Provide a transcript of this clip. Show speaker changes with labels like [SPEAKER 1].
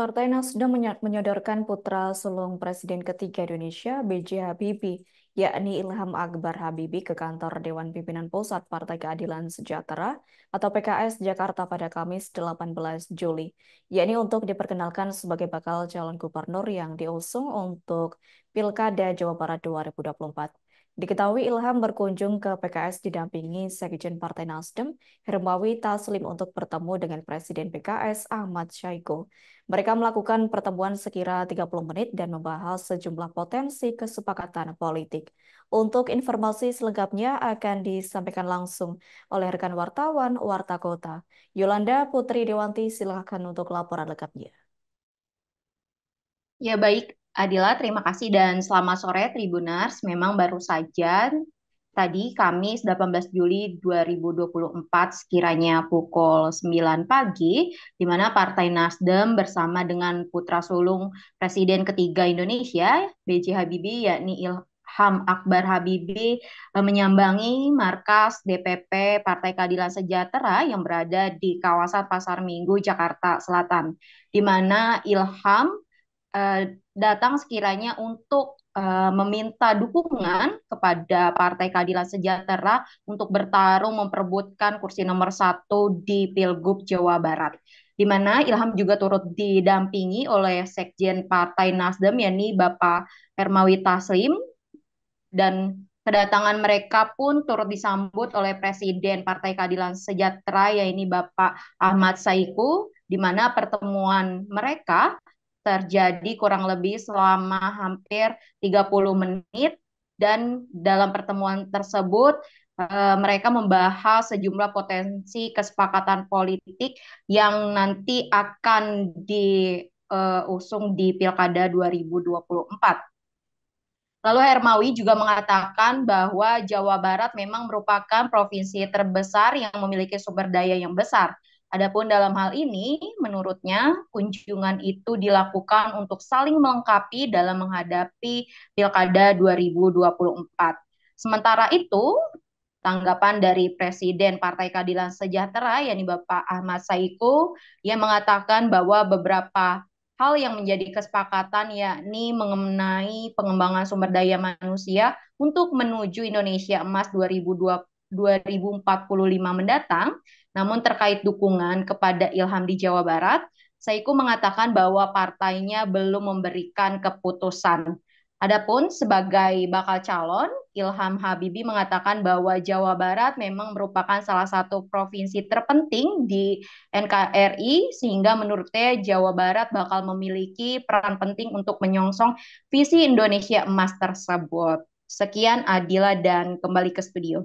[SPEAKER 1] Partai Nasdem menyodorkan putra sulung Presiden ketiga Indonesia, B.J. Habibie, yakni Ilham Akbar Habibie ke kantor Dewan Pimpinan Pusat Partai Keadilan Sejahtera atau PKS Jakarta pada Kamis 18 Juli, yakni untuk diperkenalkan sebagai bakal calon gubernur yang diusung untuk Pilkada Jawa Barat 2024. Diketahui Ilham berkunjung ke PKS didampingi Sekjen Partai Nasdem, Hermawi Taslim untuk bertemu dengan Presiden PKS Ahmad Syaiko. Mereka melakukan pertemuan sekira 30 menit dan membahas sejumlah potensi kesepakatan politik. Untuk informasi selengkapnya akan disampaikan langsung oleh rekan wartawan Warta Kota. Yolanda Putri Dewanti silakan untuk laporan lengkapnya.
[SPEAKER 2] Ya baik, Adila, terima kasih dan selamat sore Tribuners. Memang baru saja tadi Kamis 18 Juli 2024 sekiranya pukul 9 pagi di mana Partai Nasdem bersama dengan putra sulung Presiden ketiga Indonesia BJ Habibie yakni Ilham Akbar Habibie menyambangi markas DPP Partai Keadilan Sejahtera yang berada di kawasan Pasar Minggu Jakarta Selatan di mana Ilham Eh, datang sekiranya untuk uh, meminta dukungan kepada Partai Keadilan Sejahtera untuk bertarung memperbutkan kursi nomor satu di Pilgub Jawa Barat. Di mana Ilham juga turut didampingi oleh Sekjen Partai Nasdem, yakni Bapak Hermawi Taslim, dan kedatangan mereka pun turut disambut oleh Presiden Partai Keadilan Sejahtera, yaitu Bapak Ahmad Saiku, di mana pertemuan mereka terjadi kurang lebih selama hampir 30 menit dan dalam pertemuan tersebut eh, mereka membahas sejumlah potensi kesepakatan politik yang nanti akan diusung eh, di Pilkada 2024. Lalu Hermawi juga mengatakan bahwa Jawa Barat memang merupakan provinsi terbesar yang memiliki sumber daya yang besar. Adapun dalam hal ini, menurutnya kunjungan itu dilakukan untuk saling melengkapi dalam menghadapi Pilkada 2024. Sementara itu, tanggapan dari Presiden Partai Keadilan Sejahtera, yakni Bapak Ahmad Saiku, yang mengatakan bahwa beberapa hal yang menjadi kesepakatan yakni mengenai pengembangan sumber daya manusia untuk menuju Indonesia Emas 2025 2045 mendatang, namun terkait dukungan kepada Ilham di Jawa Barat, Saiku mengatakan bahwa partainya belum memberikan keputusan. Adapun sebagai bakal calon, Ilham Habibi mengatakan bahwa Jawa Barat memang merupakan salah satu provinsi terpenting di NKRI sehingga menurutnya Jawa Barat bakal memiliki peran penting untuk menyongsong visi Indonesia emas tersebut. Sekian Adila dan kembali ke studio.